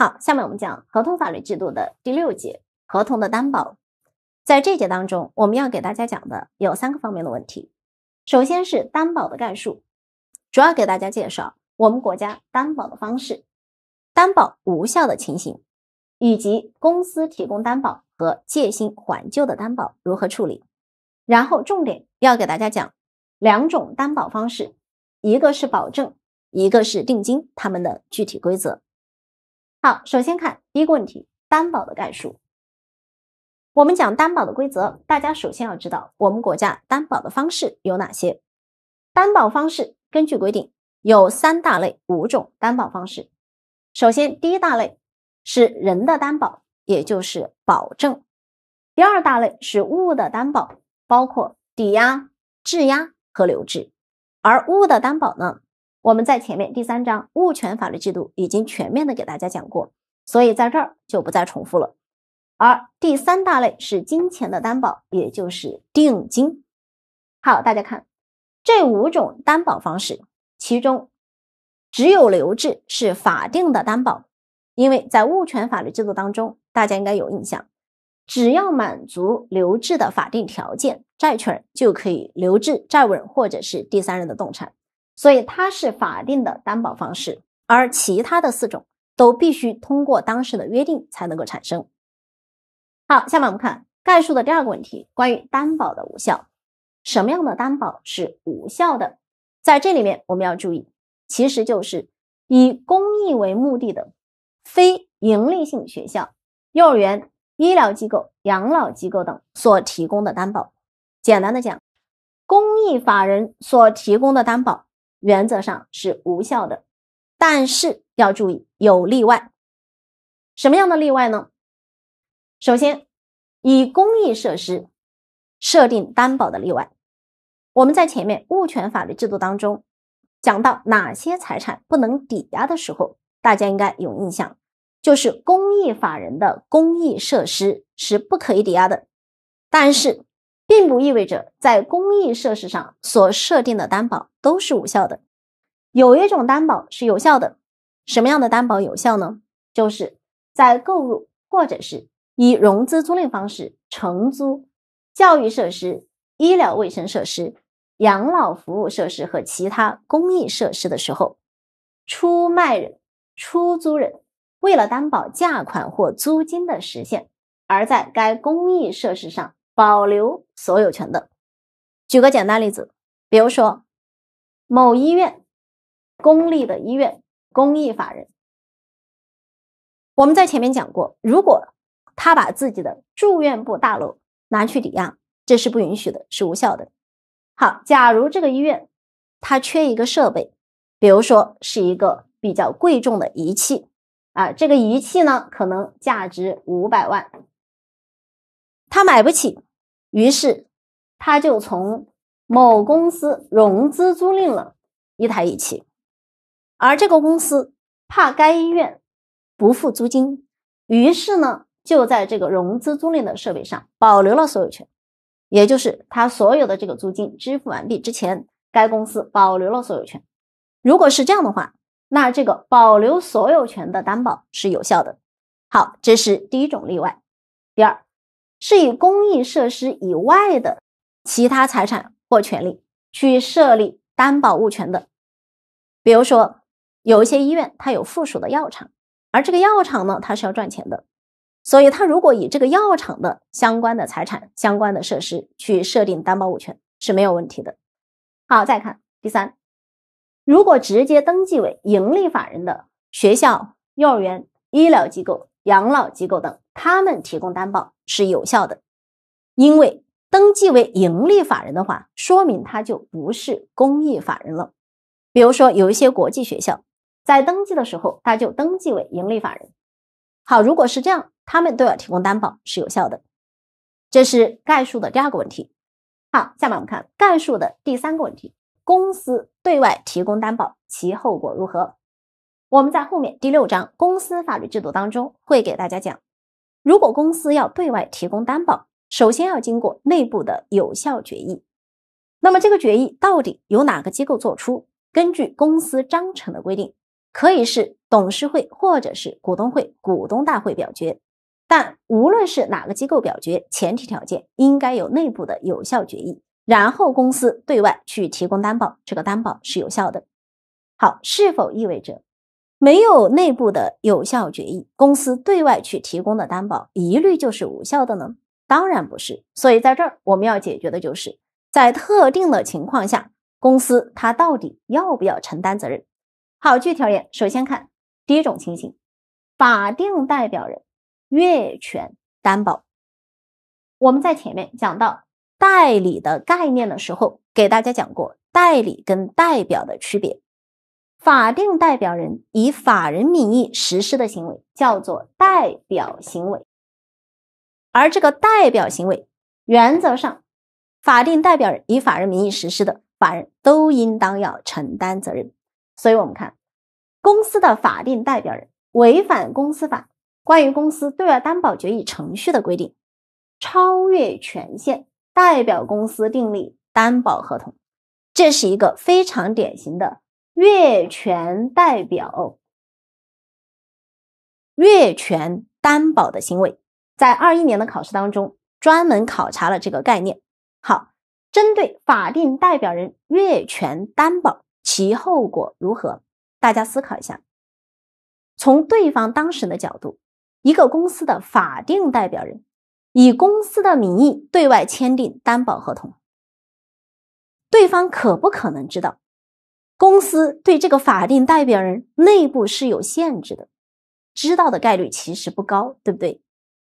好，下面我们讲合同法律制度的第六节，合同的担保。在这节当中，我们要给大家讲的有三个方面的问题。首先是担保的概述，主要给大家介绍我们国家担保的方式、担保无效的情形，以及公司提供担保和借新还旧的担保如何处理。然后重点要给大家讲两种担保方式，一个是保证，一个是定金，它们的具体规则。好，首先看第一个问题，担保的概述。我们讲担保的规则，大家首先要知道我们国家担保的方式有哪些。担保方式根据规定有三大类、五种担保方式。首先，第一大类是人的担保，也就是保证；第二大类是物的担保，包括抵押、质押和留置。而物的担保呢？我们在前面第三章物权法律制度已经全面的给大家讲过，所以在这儿就不再重复了。而第三大类是金钱的担保，也就是定金。好，大家看这五种担保方式，其中只有留置是法定的担保，因为在物权法律制度当中，大家应该有印象，只要满足留置的法定条件，债权人就可以留置债务人或者是第三人的动产。所以它是法定的担保方式，而其他的四种都必须通过当事的约定才能够产生。好，下面我们看概述的第二个问题，关于担保的无效，什么样的担保是无效的？在这里面我们要注意，其实就是以公益为目的的非营利性学校、幼儿园、医疗机构、养老机构等所提供的担保。简单的讲，公益法人所提供的担保。原则上是无效的，但是要注意有例外。什么样的例外呢？首先，以公益设施设定担保的例外，我们在前面物权法律制度当中讲到哪些财产不能抵押的时候，大家应该有印象，就是公益法人的公益设施是不可以抵押的。但是，并不意味着在公益设施上所设定的担保都是无效的，有一种担保是有效的。什么样的担保有效呢？就是在购入或者是以融资租赁方式承租教育设施、医疗卫生设施、养老服务设施和其他公益设施的时候，出卖人、出租人为了担保价款或租金的实现，而在该公益设施上。保留所有权的，举个简单例子，比如说某医院，公立的医院，公益法人。我们在前面讲过，如果他把自己的住院部大楼拿去抵押，这是不允许的，是无效的。好，假如这个医院他缺一个设备，比如说是一个比较贵重的仪器啊，这个仪器呢可能价值五百万。他买不起，于是他就从某公司融资租赁了一台仪器，而这个公司怕该医院不付租金，于是呢就在这个融资租赁的设备上保留了所有权，也就是他所有的这个租金支付完毕之前，该公司保留了所有权。如果是这样的话，那这个保留所有权的担保是有效的。好，这是第一种例外。第二。是以公益设施以外的其他财产或权利去设立担保物权的，比如说有一些医院，它有附属的药厂，而这个药厂呢，它是要赚钱的，所以它如果以这个药厂的相关的财产、相关的设施去设定担保物权是没有问题的。好，再看第三，如果直接登记为盈利法人的学校、幼儿园、医疗机构、养老机构等，他们提供担保。是有效的，因为登记为盈利法人的话，说明它就不是公益法人了。比如说，有一些国际学校在登记的时候，它就登记为盈利法人。好，如果是这样，他们都要提供担保，是有效的。这是概述的第二个问题。好，下面我们看概述的第三个问题：公司对外提供担保，其后果如何？我们在后面第六章公司法律制度当中会给大家讲。如果公司要对外提供担保，首先要经过内部的有效决议。那么这个决议到底由哪个机构做出？根据公司章程的规定，可以是董事会或者是股东会、股东大会表决。但无论是哪个机构表决，前提条件应该有内部的有效决议。然后公司对外去提供担保，这个担保是有效的。好，是否意味着？没有内部的有效决议，公司对外去提供的担保，一律就是无效的呢？当然不是。所以在这儿，我们要解决的就是，在特定的情况下，公司它到底要不要承担责任？好，具体而言，首先看第一种情形，法定代表人越权担保。我们在前面讲到代理的概念的时候，给大家讲过代理跟代表的区别。法定代表人以法人名义实施的行为叫做代表行为，而这个代表行为原则上，法定代表人以法人名义实施的，法人都应当要承担责任。所以，我们看公司的法定代表人违反公司法关于公司对外担保决议程序的规定，超越权限代表公司订立担保合同，这是一个非常典型的。越权代表、越权担保的行为，在二一年的考试当中专门考察了这个概念。好，针对法定代表人越权担保，其后果如何？大家思考一下。从对方当事人的角度，一个公司的法定代表人以公司的名义对外签订担保合同，对方可不可能知道？公司对这个法定代表人内部是有限制的，知道的概率其实不高，对不对？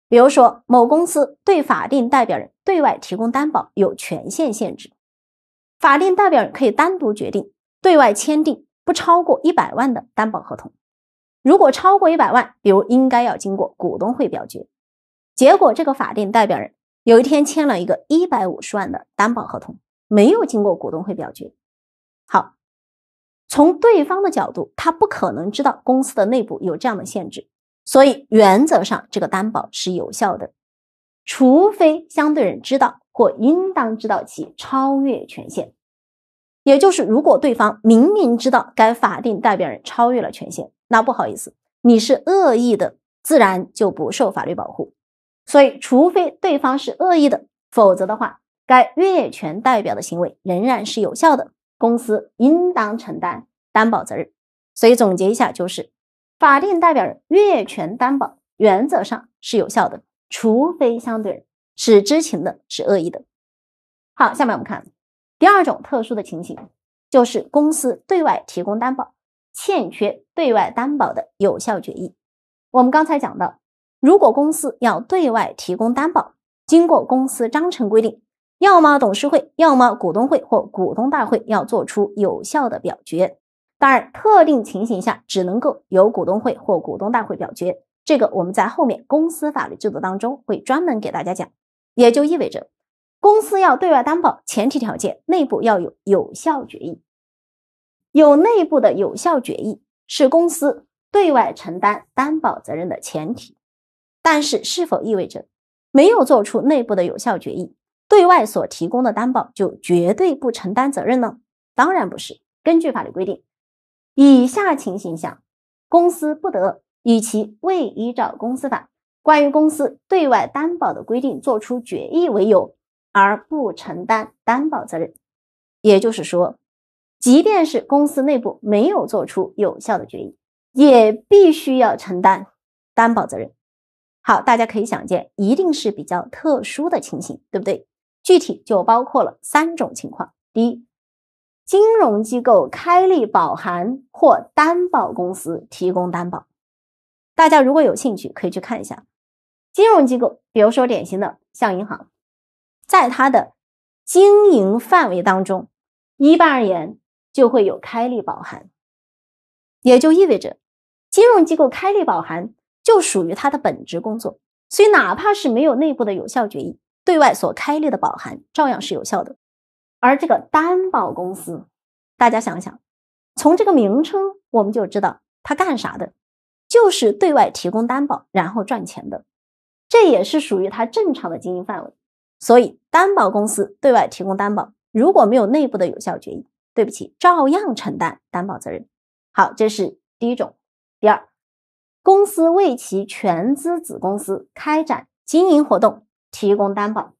比如说，某公司对法定代表人对外提供担保有权限限制，法定代表人可以单独决定对外签订不超过一百万的担保合同。如果超过一百万，比如应该要经过股东会表决。结果，这个法定代表人有一天签了一个一百五十万的担保合同，没有经过股东会表决。好。从对方的角度，他不可能知道公司的内部有这样的限制，所以原则上这个担保是有效的，除非相对人知道或应当知道其超越权限。也就是，如果对方明明知道该法定代表人超越了权限，那不好意思，你是恶意的，自然就不受法律保护。所以，除非对方是恶意的，否则的话，该越权代表的行为仍然是有效的。公司应当承担担保责任，所以总结一下就是法定代表人越权担保原则上是有效的，除非相对人是知情的、是恶意的。好，下面我们看第二种特殊的情形，就是公司对外提供担保欠缺对外担保的有效决议。我们刚才讲到，如果公司要对外提供担保，经过公司章程规定。要么董事会，要么股东会或股东大会要做出有效的表决。当然，特定情形下只能够由股东会或股东大会表决。这个我们在后面公司法律制度当中会专门给大家讲。也就意味着，公司要对外担保，前提条件内部要有有效决议，有内部的有效决议是公司对外承担担保责任的前提。但是，是否意味着没有做出内部的有效决议？对外所提供的担保就绝对不承担责任呢？当然不是。根据法律规定，以下情形下，公司不得以其未依照公司法关于公司对外担保的规定作出决议为由而不承担担保责任。也就是说，即便是公司内部没有做出有效的决议，也必须要承担担保责任。好，大家可以想见，一定是比较特殊的情形，对不对？具体就包括了三种情况：第一，金融机构开立保函或担保公司提供担保。大家如果有兴趣，可以去看一下金融机构，比如说典型的像银行，在它的经营范围当中，一般而言就会有开立保函，也就意味着金融机构开立保函就属于它的本职工作，所以哪怕是没有内部的有效决议。对外所开立的保函照样是有效的，而这个担保公司，大家想想，从这个名称我们就知道它干啥的，就是对外提供担保然后赚钱的，这也是属于它正常的经营范围。所以，担保公司对外提供担保，如果没有内部的有效决议，对不起，照样承担担保责任。好，这是第一种。第二，公司为其全资子公司开展经营活动。提供担保，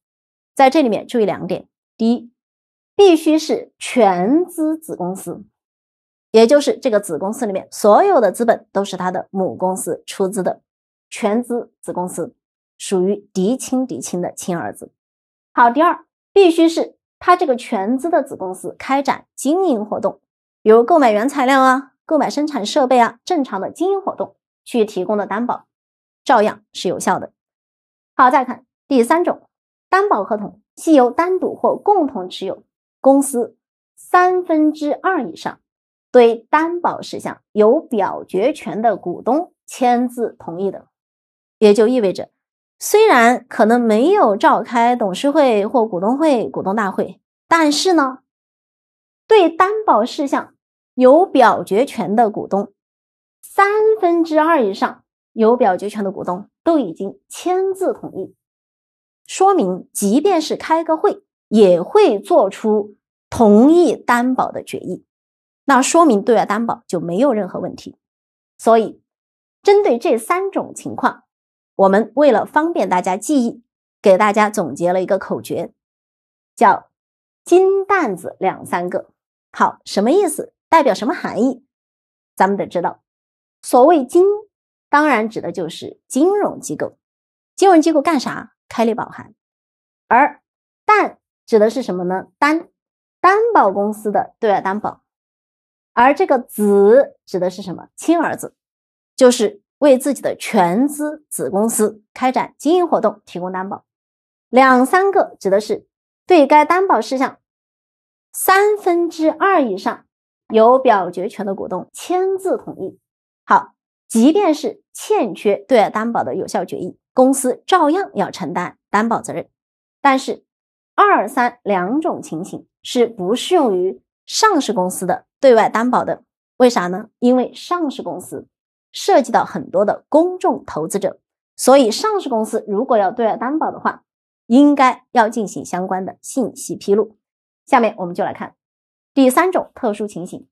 在这里面注意两点：第一，必须是全资子公司，也就是这个子公司里面所有的资本都是他的母公司出资的，全资子公司属于嫡亲嫡亲的亲儿子。好，第二，必须是他这个全资的子公司开展经营活动，比如购买原材料啊、购买生产设备啊，正常的经营活动去提供的担保，照样是有效的。好，再看。第三种，担保合同系由单独或共同持有公司三分之二以上对担保事项有表决权的股东签字同意的，也就意味着，虽然可能没有召开董事会或股东会、股东大会，但是呢，对担保事项有表决权的股东三分之二以上有表决权的股东都已经签字同意。说明，即便是开个会，也会做出同意担保的决议。那说明对外担保就没有任何问题。所以，针对这三种情况，我们为了方便大家记忆，给大家总结了一个口诀，叫“金蛋子两三个”。好，什么意思？代表什么含义？咱们得知道。所谓“金”，当然指的就是金融机构。金融机构干啥？开立保函，而担指的是什么呢？担担保公司的对外担保，而这个子指的是什么？亲儿子，就是为自己的全资子公司开展经营活动提供担保。两三个指的是对该担保事项三分之二以上有表决权的股东签字同意。好，即便是欠缺对外担保的有效决议。公司照样要承担担保责任，但是二三两种情形是不适用于上市公司的对外担保的，为啥呢？因为上市公司涉及到很多的公众投资者，所以上市公司如果要对外担保的话，应该要进行相关的信息披露。下面我们就来看第三种特殊情形，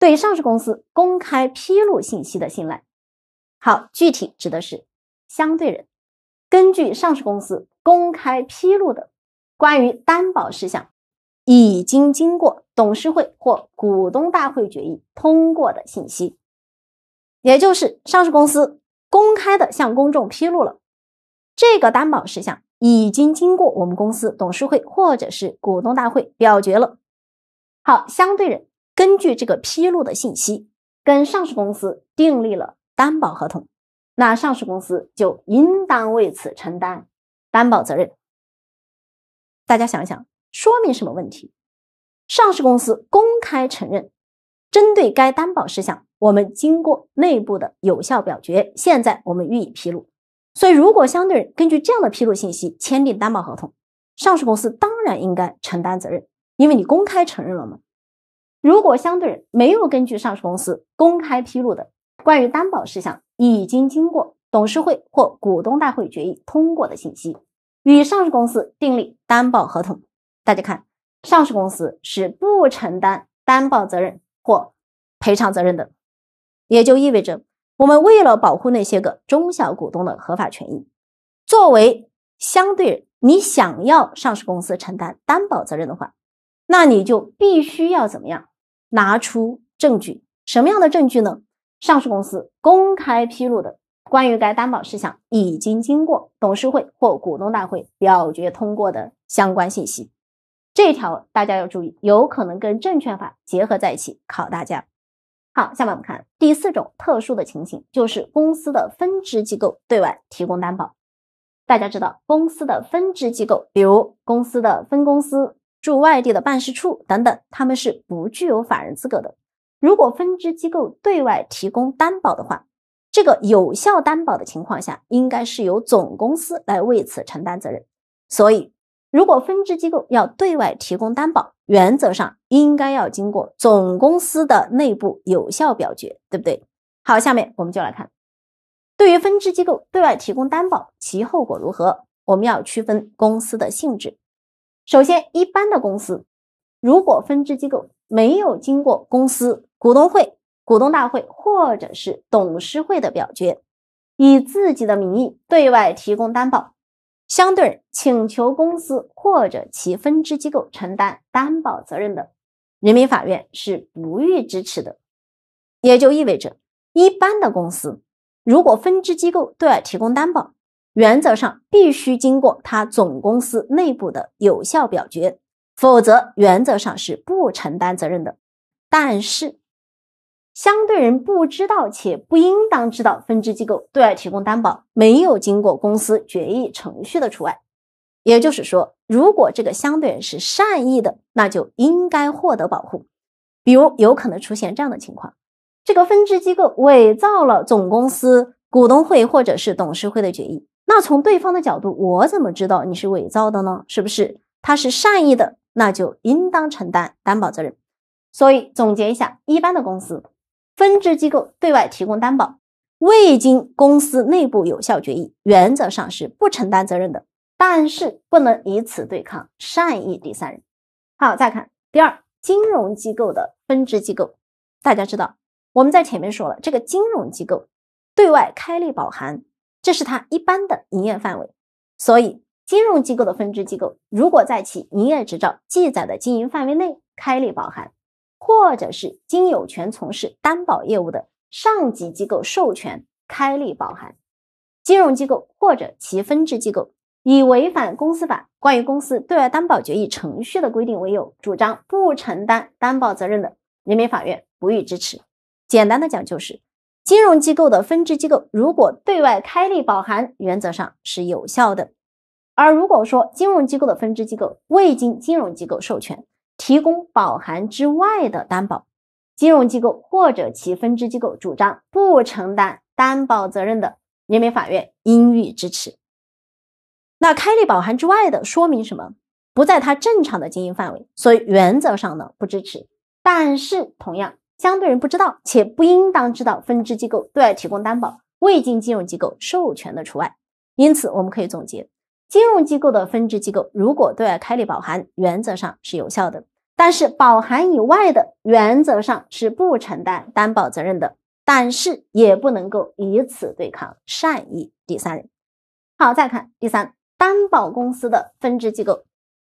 对上市公司公开披露信息的信赖。好，具体指的是相对人。根据上市公司公开披露的关于担保事项已经经过董事会或股东大会决议通过的信息，也就是上市公司公开的向公众披露了这个担保事项已经经过我们公司董事会或者是股东大会表决了。好，相对人根据这个披露的信息，跟上市公司订立了担保合同。那上市公司就应当为此承担担保责任。大家想想，说明什么问题？上市公司公开承认，针对该担保事项，我们经过内部的有效表决，现在我们予以披露。所以，如果相对人根据这样的披露信息签订担保合同，上市公司当然应该承担责任，因为你公开承认了嘛。如果相对人没有根据上市公司公开披露的关于担保事项，已经经过董事会或股东大会决议通过的信息，与上市公司订立担保合同。大家看，上市公司是不承担担保责任或赔偿责任的，也就意味着，我们为了保护那些个中小股东的合法权益，作为相对，你想要上市公司承担担保责任的话，那你就必须要怎么样？拿出证据，什么样的证据呢？上市公司公开披露的关于该担保事项已经经过董事会或股东大会表决通过的相关信息，这条大家要注意，有可能跟证券法结合在一起考大家。好，下面我们看第四种特殊的情形，就是公司的分支机构对外提供担保。大家知道，公司的分支机构，比如公司的分公司、驻外地的办事处等等，他们是不具有法人资格的。如果分支机构对外提供担保的话，这个有效担保的情况下，应该是由总公司来为此承担责任。所以，如果分支机构要对外提供担保，原则上应该要经过总公司的内部有效表决，对不对？好，下面我们就来看，对于分支机构对外提供担保，其后果如何？我们要区分公司的性质。首先，一般的公司，如果分支机构没有经过公司，股东会、股东大会或者是董事会的表决，以自己的名义对外提供担保，相对人请求公司或者其分支机构承担担保责任的，人民法院是不予支持的。也就意味着，一般的公司如果分支机构对外提供担保，原则上必须经过他总公司内部的有效表决，否则原则上是不承担责任的。但是，相对人不知道且不应当知道分支机构对外提供担保没有经过公司决议程序的除外，也就是说，如果这个相对人是善意的，那就应该获得保护。比如有可能出现这样的情况，这个分支机构伪造了总公司股东会或者是董事会的决议，那从对方的角度，我怎么知道你是伪造的呢？是不是他是善意的，那就应当承担担保责任。所以总结一下，一般的公司。分支机构对外提供担保，未经公司内部有效决议，原则上是不承担责任的。但是不能以此对抗善意第三人。好，再看第二，金融机构的分支机构，大家知道我们在前面说了，这个金融机构对外开立保函，这是它一般的营业范围。所以，金融机构的分支机构如果在其营业执照记载的经营范围内开立保函。或者是经有权从事担保业务的上级机构授权开立保函，金融机构或者其分支机构以违反公司法关于公司对外担保决议程序的规定为由主张不承担担保责任的，人民法院不予支持。简单的讲就是，金融机构的分支机构如果对外开立保函，原则上是有效的；而如果说金融机构的分支机构未经金融机构授权，提供保函之外的担保，金融机构或者其分支机构主张不承担担保责任的，人民法院应予支持。那开立保函之外的，说明什么？不在他正常的经营范围，所以原则上呢不支持。但是同样，相对人不知道且不应当知道分支机构对外提供担保未经金融机构授权的除外。因此，我们可以总结：金融机构的分支机构如果对外开立保函，原则上是有效的。但是保函以外的，原则上是不承担担保责任的，但是也不能够以此对抗善意第三人。好，再看第三，担保公司的分支机构，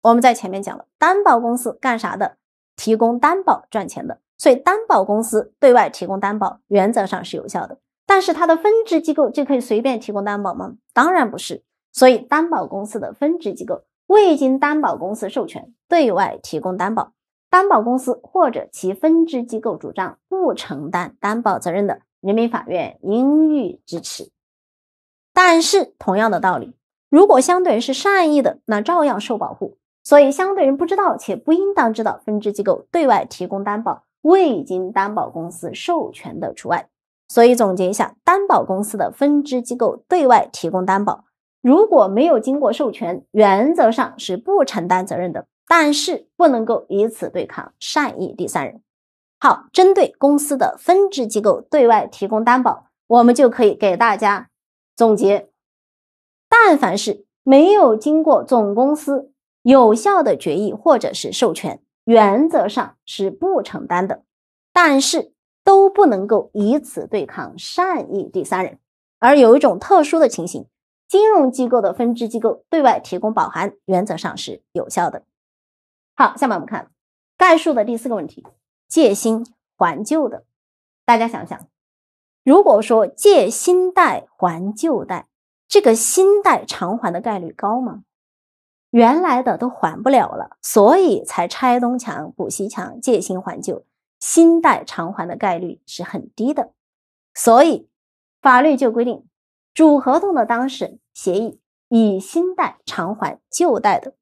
我们在前面讲了，担保公司干啥的？提供担保赚钱的，所以担保公司对外提供担保，原则上是有效的。但是它的分支机构就可以随便提供担保吗？当然不是。所以担保公司的分支机构。未经担保公司授权对外提供担保，担保公司或者其分支机构主张不承担担保责任的，人民法院应予支持。但是，同样的道理，如果相对人是善意的，那照样受保护。所以，相对人不知道且不应当知道分支机构对外提供担保未经担保公司授权的除外。所以，总结一下，担保公司的分支机构对外提供担保。如果没有经过授权，原则上是不承担责任的，但是不能够以此对抗善意第三人。好，针对公司的分支机构对外提供担保，我们就可以给大家总结：但凡是没有经过总公司有效的决议或者是授权，原则上是不承担的，但是都不能够以此对抗善意第三人。而有一种特殊的情形。金融机构的分支机构对外提供保函，原则上是有效的。好，下面我们看概述的第四个问题：借新还旧的。大家想想，如果说借新贷还旧贷，这个新贷偿还的概率高吗？原来的都还不了了，所以才拆东墙补西墙，借新还旧。新贷偿还的概率是很低的，所以法律就规定。主合同的当事人协议以新贷偿还旧贷的，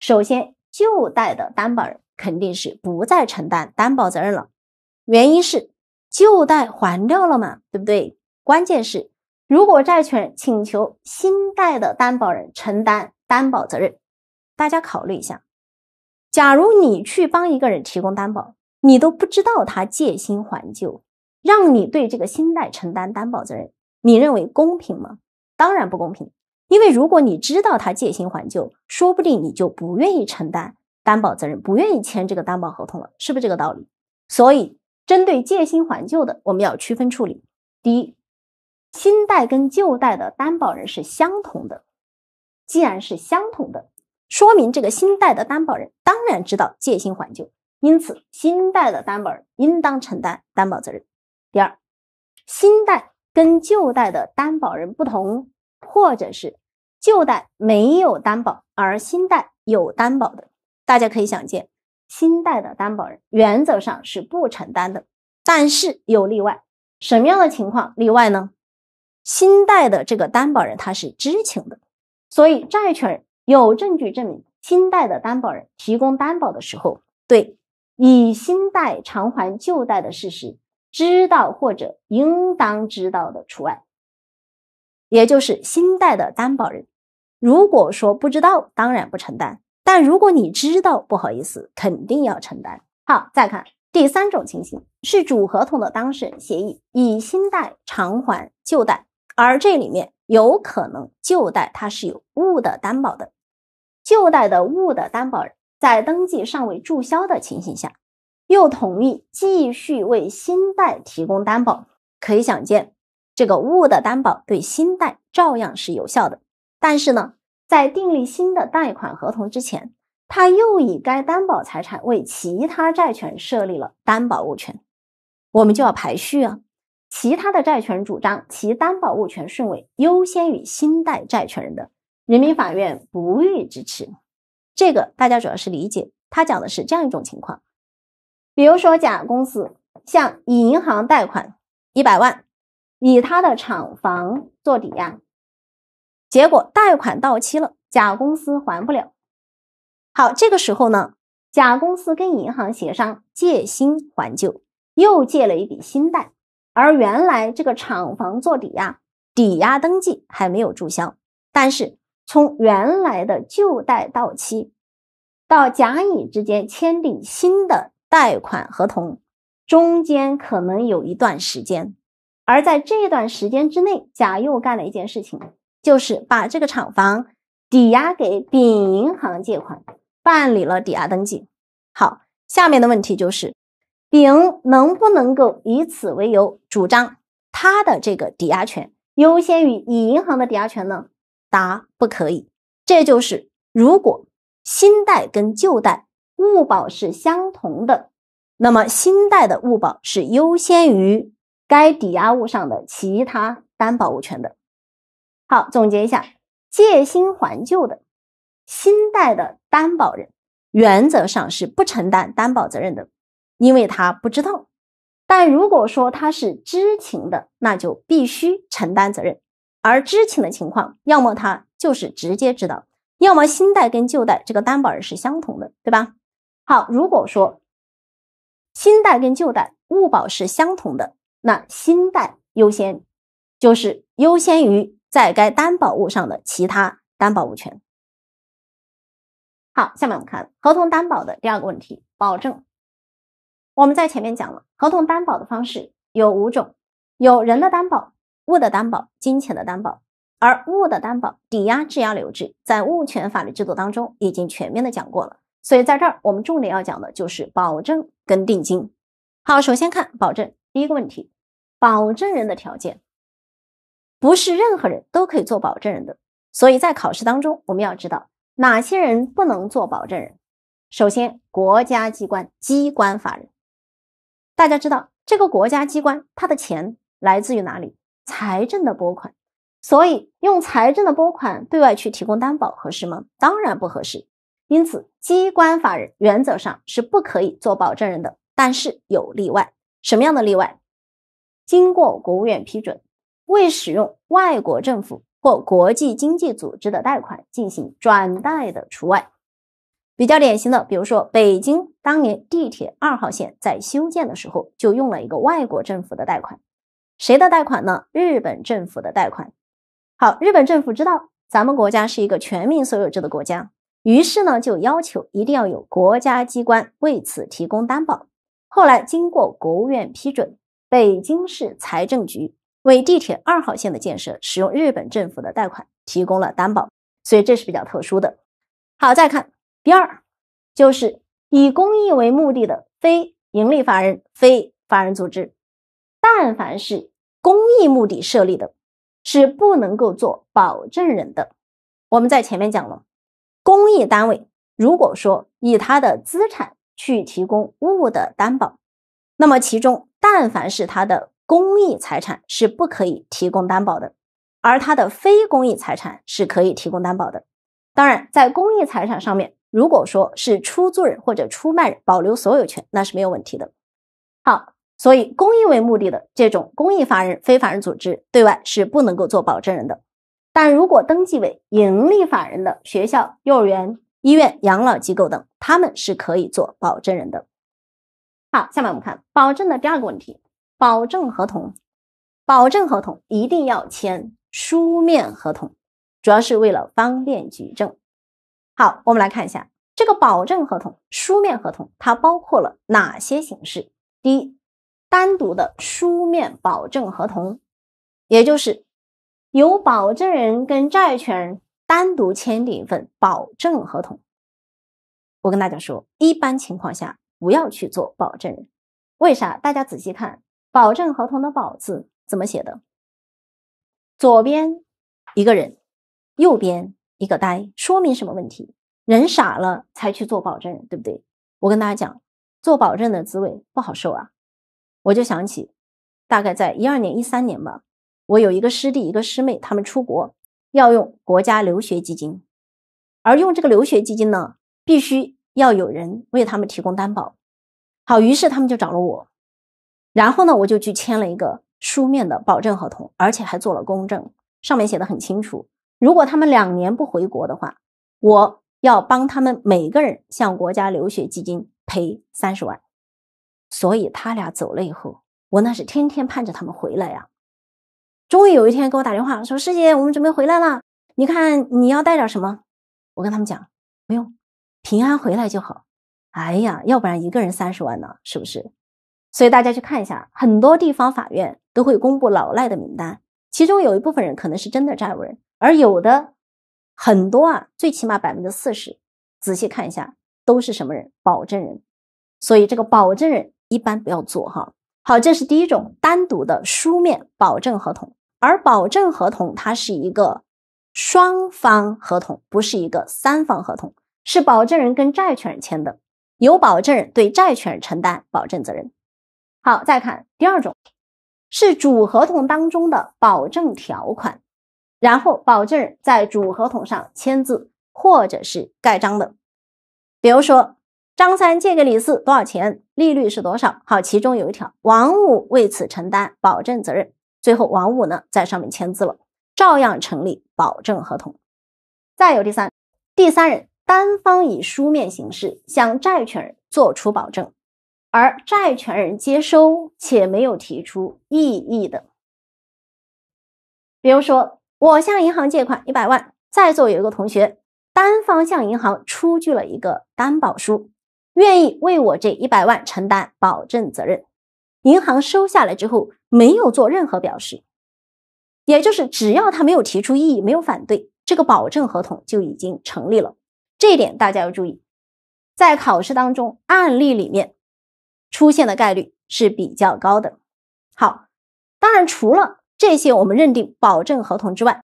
首先旧贷的担保人肯定是不再承担担保责任了。原因是旧贷还掉了嘛，对不对？关键是如果债权人请求新贷的担保人承担担保责任，大家考虑一下：假如你去帮一个人提供担保，你都不知道他借新还旧，让你对这个新贷承担担保责任。你认为公平吗？当然不公平，因为如果你知道他借新还旧，说不定你就不愿意承担担保责任，不愿意签这个担保合同了，是不是这个道理？所以，针对借新还旧的，我们要区分处理。第一，新贷跟旧贷的担保人是相同的，既然是相同的，说明这个新贷的担保人当然知道借新还旧，因此新贷的担保人应当承担担保责任。第二，新贷。跟旧贷的担保人不同，或者是旧贷没有担保，而新贷有担保的，大家可以想见，新贷的担保人原则上是不承担的，但是有例外，什么样的情况例外呢？新贷的这个担保人他是知情的，所以债权人有证据证明新贷的担保人提供担保的时候，对以新贷偿还旧贷的事实。知道或者应当知道的除外，也就是新贷的担保人，如果说不知道，当然不承担；但如果你知道，不好意思，肯定要承担。好，再看第三种情形，是主合同的当事人协议以新贷偿还旧贷，而这里面有可能旧贷它是有物的担保的，旧贷的物的担保人在登记尚未注销的情形下。又同意继续为新贷提供担保，可以想见，这个物的担保对新贷照样是有效的。但是呢，在订立新的贷款合同之前，他又以该担保财产为其他债权设立了担保物权，我们就要排序啊。其他的债权主张其担保物权顺位优先于新贷债权人的，人民法院不予支持。这个大家主要是理解，他讲的是这样一种情况。比如说，甲公司向银行贷款一百万，以他的厂房做抵押，结果贷款到期了，甲公司还不了。好，这个时候呢，甲公司跟银行协商借新还旧，又借了一笔新贷，而原来这个厂房做抵押，抵押登记还没有注销，但是从原来的旧贷到期到甲乙之间签订新的。贷款合同中间可能有一段时间，而在这段时间之内，甲又干了一件事情，就是把这个厂房抵押给丙银行借款，办理了抵押登记。好，下面的问题就是，丙能不能够以此为由主张他的这个抵押权优先于乙银行的抵押权呢？答：不可以。这就是如果新贷跟旧贷。物保是相同的，那么新贷的物保是优先于该抵押物上的其他担保物权的。好，总结一下，借新还旧的新贷的担保人原则上是不承担担保责任的，因为他不知道。但如果说他是知情的，那就必须承担责任。而知情的情况，要么他就是直接知道，要么新贷跟旧贷这个担保人是相同的，对吧？好，如果说新贷跟旧贷物保是相同的，那新贷优先就是优先于在该担保物上的其他担保物权。好，下面我们看合同担保的第二个问题，保证。我们在前面讲了，合同担保的方式有五种，有人的担保、物的担保、金钱的担保，而物的担保，抵押、质押、留置，在物权法律制度当中已经全面的讲过了。所以在这儿，我们重点要讲的就是保证跟定金。好，首先看保证。第一个问题，保证人的条件，不是任何人都可以做保证人的。所以在考试当中，我们要知道哪些人不能做保证人。首先，国家机关、机关法人，大家知道这个国家机关它的钱来自于哪里？财政的拨款。所以用财政的拨款对外去提供担保合适吗？当然不合适。因此，机关法人原则上是不可以做保证人的，但是有例外。什么样的例外？经过国务院批准，未使用外国政府或国际经济组织的贷款进行转贷的除外。比较典型的，比如说北京当年地铁二号线在修建的时候就用了一个外国政府的贷款，谁的贷款呢？日本政府的贷款。好，日本政府知道咱们国家是一个全民所有制的国家。于是呢，就要求一定要有国家机关为此提供担保。后来经过国务院批准，北京市财政局为地铁二号线的建设使用日本政府的贷款提供了担保，所以这是比较特殊的。好，再看第二，就是以公益为目的的非营利法人、非法人组织，但凡是公益目的设立的，是不能够做保证人的。我们在前面讲了。公益单位如果说以他的资产去提供物的担保，那么其中但凡是他的公益财产是不可以提供担保的，而他的非公益财产是可以提供担保的。当然，在公益财产上面，如果说是出租人或者出卖人保留所有权，那是没有问题的。好，所以公益为目的的这种公益法人、非法人组织对外是不能够做保证人的。但如果登记为盈利法人的学校、幼儿园、医院、养老机构等，他们是可以做保证人的。好，下面我们看保证的第二个问题：保证合同。保证合同一定要签书面合同，主要是为了方便举证。好，我们来看一下这个保证合同书面合同，它包括了哪些形式？第一，单独的书面保证合同，也就是。由保证人跟债权人单独签订一份保证合同。我跟大家说，一般情况下不要去做保证人。为啥？大家仔细看，保证合同的“保”字怎么写的？左边一个人，右边一个呆，说明什么问题？人傻了才去做保证人，对不对？我跟大家讲，做保证的滋味不好受啊！我就想起，大概在一二年、一三年吧。我有一个师弟，一个师妹，他们出国要用国家留学基金，而用这个留学基金呢，必须要有人为他们提供担保。好，于是他们就找了我，然后呢，我就去签了一个书面的保证合同，而且还做了公证，上面写的很清楚：如果他们两年不回国的话，我要帮他们每个人向国家留学基金赔三十万。所以他俩走了以后，我那是天天盼着他们回来呀。终于有一天给我打电话说师姐我们准备回来了你看你要带点什么我跟他们讲不用平安回来就好哎呀要不然一个人三十万呢是不是所以大家去看一下很多地方法院都会公布老赖的名单其中有一部分人可能是真的债务人而有的很多啊最起码百分之四十仔细看一下都是什么人保证人所以这个保证人一般不要做哈。好，这是第一种单独的书面保证合同，而保证合同它是一个双方合同，不是一个三方合同，是保证人跟债权人签的，由保证人对债权人承担保证责任。好，再看第二种，是主合同当中的保证条款，然后保证人在主合同上签字或者是盖章的，比如说。张三借给李四多少钱？利率是多少？好，其中有一条，王五为此承担保证责任。最后，王五呢在上面签字了，照样成立保证合同。再有第三，第三人单方以书面形式向债权人作出保证，而债权人接收且没有提出异议的。比如说，我向银行借款一百万，在座有一个同学单方向银行出具了一个担保书。愿意为我这一百万承担保证责任，银行收下来之后没有做任何表示，也就是只要他没有提出异议、没有反对，这个保证合同就已经成立了。这一点大家要注意，在考试当中案例里面出现的概率是比较高的。好，当然除了这些我们认定保证合同之外，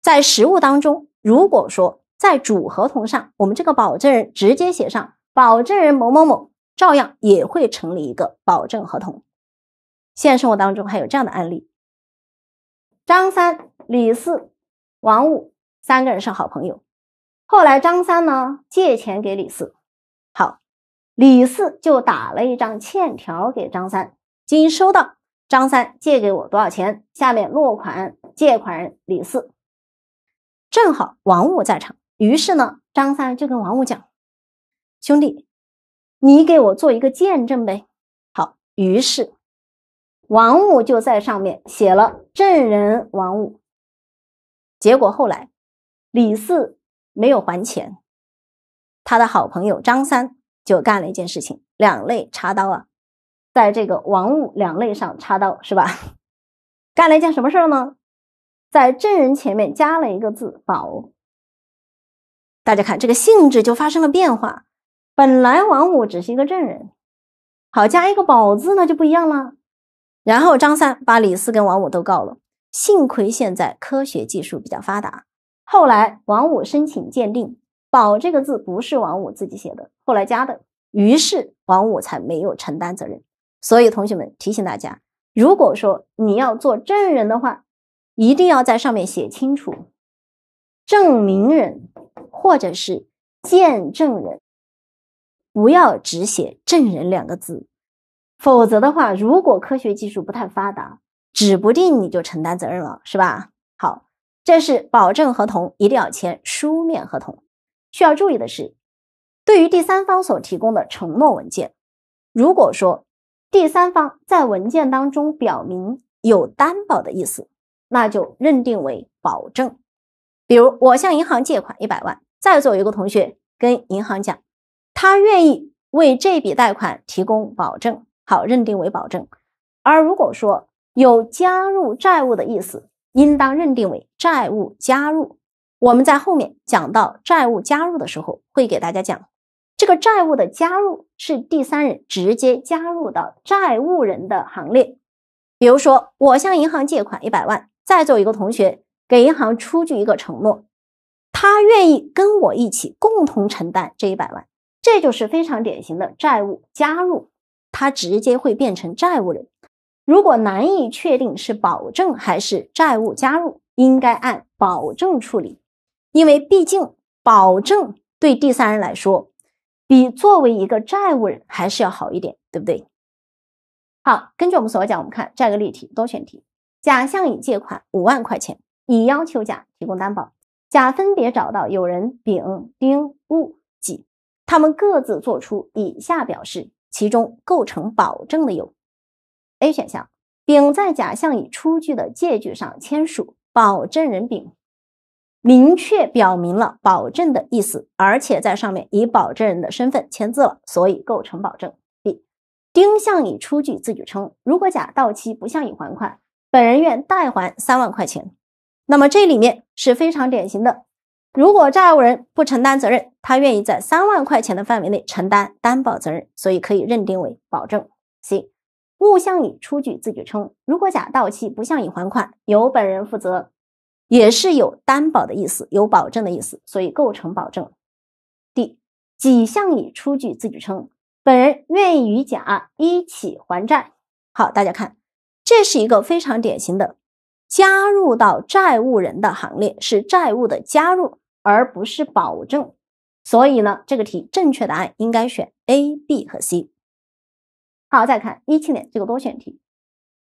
在实务当中，如果说在主合同上我们这个保证人直接写上。保证人某某某照样也会成立一个保证合同。现实生活当中还有这样的案例：张三、李四、王五三个人是好朋友。后来张三呢借钱给李四，好，李四就打了一张欠条给张三，今收到张三借给我多少钱，下面落款借款人李四。正好王五在场，于是呢张三就跟王五讲。兄弟，你给我做一个见证呗。好，于是王五就在上面写了证人王五。结果后来李四没有还钱，他的好朋友张三就干了一件事情，两肋插刀啊，在这个王五两肋上插刀是吧？干了一件什么事儿呢？在证人前面加了一个字“保”。大家看，这个性质就发生了变化。本来王五只是一个证人，好加一个“保字，那就不一样了。然后张三把李四跟王五都告了。幸亏现在科学技术比较发达。后来王五申请鉴定，“保这个字不是王五自己写的，后来加的。于是王五才没有承担责任。所以同学们提醒大家，如果说你要做证人的话，一定要在上面写清楚“证明人”或者是“见证人”。不要只写证人两个字，否则的话，如果科学技术不太发达，指不定你就承担责任了，是吧？好，这是保证合同，一定要签书面合同。需要注意的是，对于第三方所提供的承诺文件，如果说第三方在文件当中表明有担保的意思，那就认定为保证。比如，我向银行借款一百万，在座有一个同学跟银行讲。他愿意为这笔贷款提供保证，好，认定为保证。而如果说有加入债务的意思，应当认定为债务加入。我们在后面讲到债务加入的时候，会给大家讲，这个债务的加入是第三人直接加入到债务人的行列。比如说，我向银行借款一百万，再做一个同学给银行出具一个承诺，他愿意跟我一起共同承担这一百万。这就是非常典型的债务加入，他直接会变成债务人。如果难以确定是保证还是债务加入，应该按保证处理，因为毕竟保证对第三人来说，比作为一个债务人还是要好一点，对不对？好，根据我们所讲，我们看这个例题，多选题：甲向乙借款五万块钱，乙要求甲提供担保，甲分别找到有人丙、丁、戊。他们各自做出以下表示，其中构成保证的有：A 选项，丙在甲向乙出具的借据上签署，保证人丙明确表明了保证的意思，而且在上面以保证人的身份签字了，所以构成保证。B，丁向乙出具字据称，如果甲到期不向乙还款，本人愿代还三万块钱。那么这里面是非常典型的。如果债务人不承担责任，他愿意在三万块钱的范围内承担担保责任，所以可以认定为保证。C. 木向你出具字据称，如果甲到期不向你还款，由本人负责，也是有担保的意思，有保证的意思，所以构成保证。D. 己向乙出具字据称，本人愿意与甲一起还债。好，大家看，这是一个非常典型的。加入到债务人的行列是债务的加入，而不是保证。所以呢，这个题正确答案应该选 A、B 和 C。好，再看一七年这个多选题，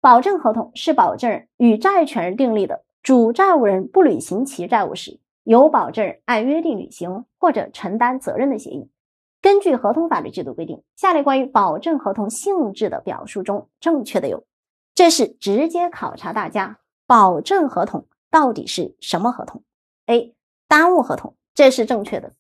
保证合同是保证人与债权人订立的，主债务人不履行其债务时，由保证人按约定履行或者承担责任的协议。根据合同法律制度规定，下列关于保证合同性质的表述中，正确的有，这是直接考察大家。保证合同到底是什么合同？A. 担误合同，这是正确的，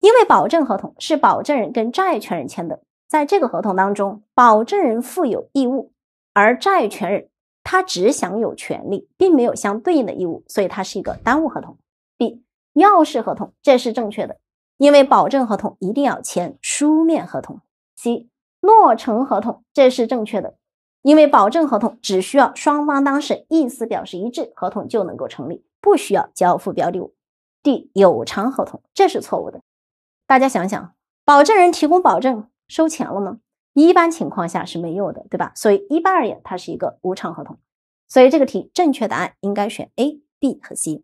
因为保证合同是保证人跟债权人签的，在这个合同当中，保证人负有义务，而债权人他只享有权利，并没有相对应的义务，所以它是一个耽误合同。B. 要式合同，这是正确的，因为保证合同一定要签书面合同。C. 落成合同，这是正确的。因为保证合同只需要双方当事人意思表示一致，合同就能够成立，不需要交付标的物。D 有偿合同，这是错误的。大家想想，保证人提供保证收钱了吗？一般情况下是没有的，对吧？所以一般而言，它是一个无偿合同。所以这个题正确答案应该选 A、B 和 C。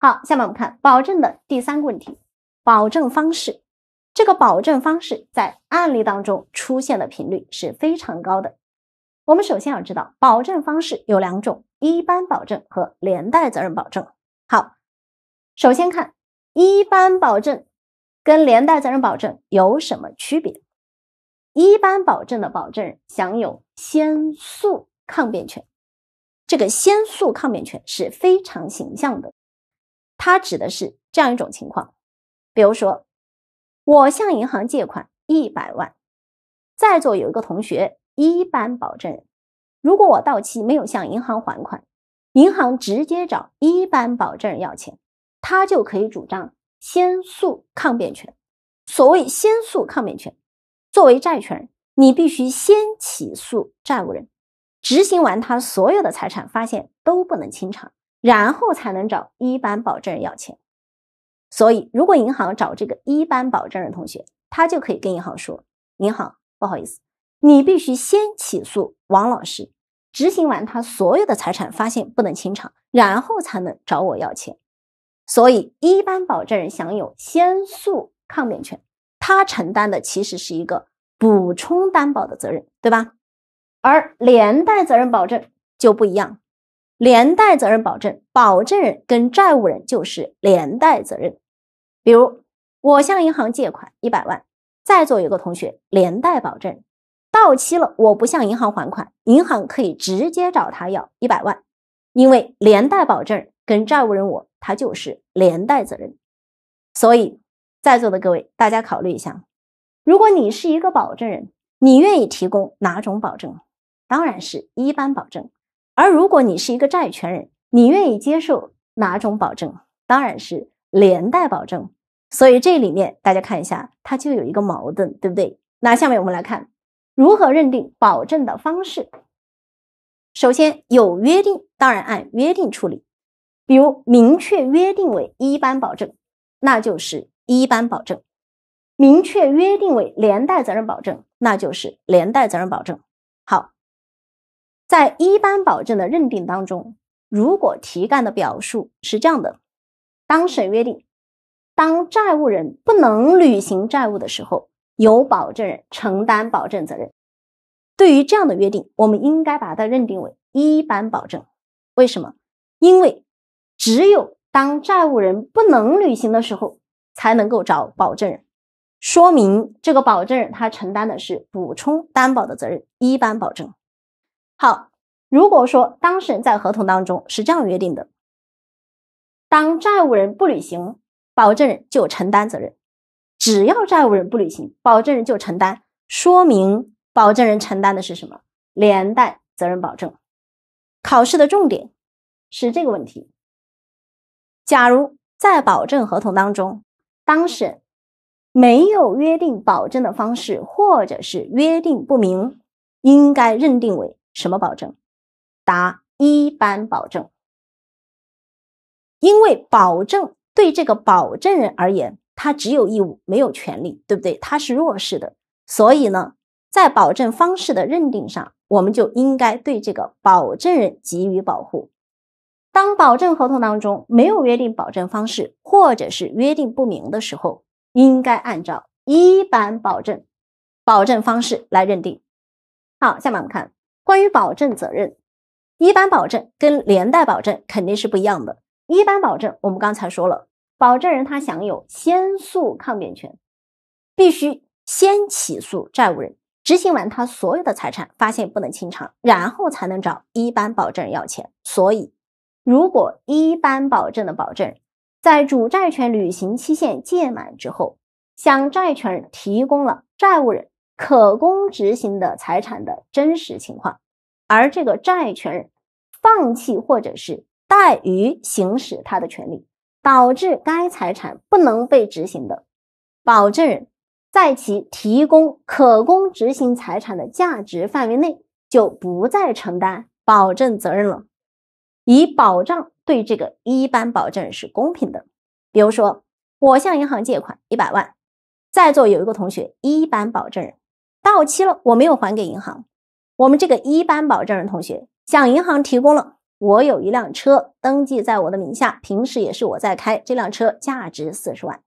好，下面我们看保证的第三个问题：保证方式。这个保证方式在案例当中出现的频率是非常高的。我们首先要知道，保证方式有两种：一般保证和连带责任保证。好，首先看一般保证跟连带责任保证有什么区别？一般保证的保证人享有先诉抗辩权，这个先诉抗辩权是非常形象的，它指的是这样一种情况，比如说。我向银行借款一百万，在座有一个同学一般保证人，如果我到期没有向银行还款，银行直接找一般保证人要钱，他就可以主张先诉抗辩权。所谓先诉抗辩权，作为债权人，你必须先起诉债务人，执行完他所有的财产，发现都不能清偿，然后才能找一般保证人要钱。所以，如果银行找这个一般保证人同学，他就可以跟银行说：“银行不好意思，你必须先起诉王老师，执行完他所有的财产，发现不能清偿，然后才能找我要钱。”所以，一般保证人享有先诉抗辩权，他承担的其实是一个补充担保的责任，对吧？而连带责任保证就不一样。连带责任保证，保证人跟债务人就是连带责任。比如我向银行借款一百万，在座有个同学连带保证，到期了我不向银行还款，银行可以直接找他要一百万，因为连带保证跟债务人我他就是连带责任。所以在座的各位，大家考虑一下，如果你是一个保证人，你愿意提供哪种保证？当然是一般保证。而如果你是一个债权人，你愿意接受哪种保证？当然是连带保证。所以这里面大家看一下，它就有一个矛盾，对不对？那下面我们来看如何认定保证的方式。首先有约定，当然按约定处理。比如明确约定为一般保证，那就是一般保证；明确约定为连带责任保证，那就是连带责任保证。好。在一般保证的认定当中，如果题干的表述是这样的：当事人约定，当债务人不能履行债务的时候，由保证人承担保证责任。对于这样的约定，我们应该把它认定为一般保证。为什么？因为只有当债务人不能履行的时候，才能够找保证人，说明这个保证人他承担的是补充担保的责任，一般保证。好，如果说当事人在合同当中是这样约定的，当债务人不履行，保证人就承担责任。只要债务人不履行，保证人就承担。说明保证人承担的是什么？连带责任保证。考试的重点是这个问题。假如在保证合同当中，当事人没有约定保证的方式，或者是约定不明，应该认定为。什么保证？答：一般保证。因为保证对这个保证人而言，他只有义务，没有权利，对不对？他是弱势的，所以呢，在保证方式的认定上，我们就应该对这个保证人给予保护。当保证合同当中没有约定保证方式，或者是约定不明的时候，应该按照一般保证保证方式来认定。好，下面我们看。关于保证责任，一般保证跟连带保证肯定是不一样的。一般保证，我们刚才说了，保证人他享有先诉抗辩权，必须先起诉债务人，执行完他所有的财产，发现不能清偿，然后才能找一般保证人要钱。所以，如果一般保证的保证人在主债权履行期限届满之后，向债权人提供了债务人。可供执行的财产的真实情况，而这个债权人放弃或者是怠于行使他的权利，导致该财产不能被执行的，保证人在其提供可供执行财产的价值范围内就不再承担保证责任了，以保障对这个一般保证人是公平的。比如说，我向银行借款一百万，在座有一个同学一般保证人。到期了，我没有还给银行。我们这个一般保证人同学向银行提供了，我有一辆车登记在我的名下，平时也是我在开这辆车，价值四十万。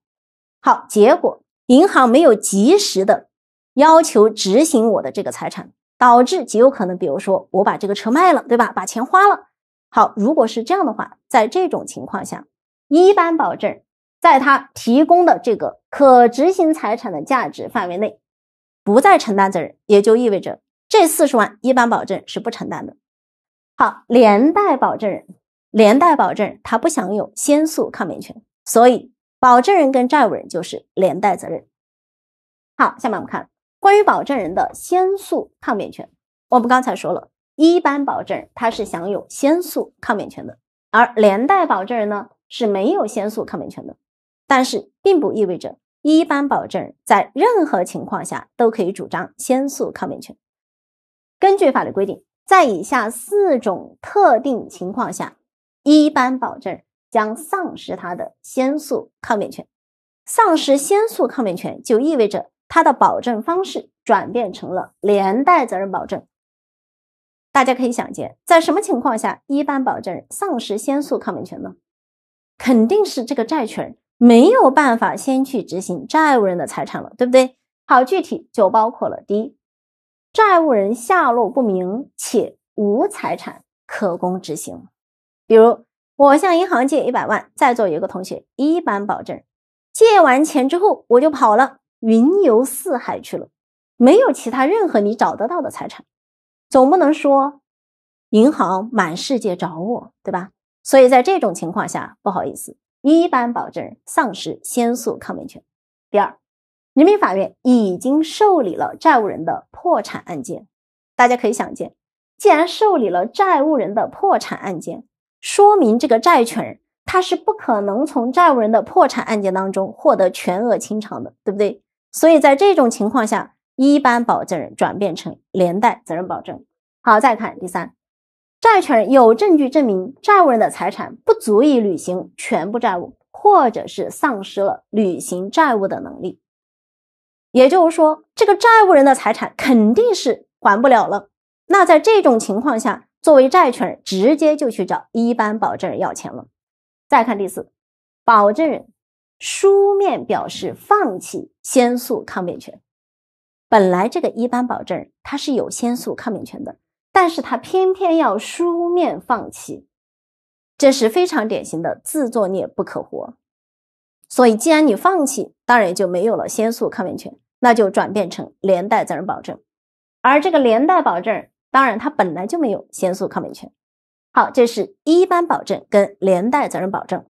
好，结果银行没有及时的要求执行我的这个财产，导致极有可能，比如说我把这个车卖了，对吧？把钱花了。好，如果是这样的话，在这种情况下，一般保证人在他提供的这个可执行财产的价值范围内。不再承担责任，也就意味着这四十万一般保证是不承担的。好，连带保证人，连带保证人他不享有先诉抗辩权，所以保证人跟债务人就是连带责任。好，下面我们看关于保证人的先诉抗辩权，我们刚才说了，一般保证人他是享有先诉抗辩权的，而连带保证人呢是没有先诉抗辩权的。但是并不意味着。一般保证人在任何情况下都可以主张先诉抗辩权。根据法律规定，在以下四种特定情况下，一般保证人将丧失他的先诉抗辩权。丧失先诉抗辩权就意味着他的保证方式转变成了连带责任保证。大家可以想见，在什么情况下一般保证人丧失先诉抗辩权呢？肯定是这个债权人。没有办法先去执行债务人的财产了，对不对？好，具体就包括了第一，债务人下落不明且无财产可供执行。比如我向银行借一百万，在座有一个同学一般保证，借完钱之后我就跑了，云游四海去了，没有其他任何你找得到的财产，总不能说银行满世界找我对吧？所以在这种情况下，不好意思。一般保证人丧失先诉抗辩权。第二，人民法院已经受理了债务人的破产案件，大家可以想见，既然受理了债务人的破产案件，说明这个债权人他是不可能从债务人的破产案件当中获得全额清偿的，对不对？所以在这种情况下，一般保证人转变成连带责任保证。好，再看第三。债权人有证据证明债务人的财产不足以履行全部债务，或者是丧失了履行债务的能力，也就是说，这个债务人的财产肯定是还不了了。那在这种情况下，作为债权人直接就去找一般保证人要钱了。再看第四，保证人书面表示放弃先诉抗辩权，本来这个一般保证人他是有先诉抗辩权的。但是他偏偏要书面放弃，这是非常典型的自作孽不可活。所以，既然你放弃，当然也就没有了先诉抗辩权，那就转变成连带责任保证。而这个连带保证，当然它本来就没有先诉抗辩权。好，这是一般保证跟连带责任保证。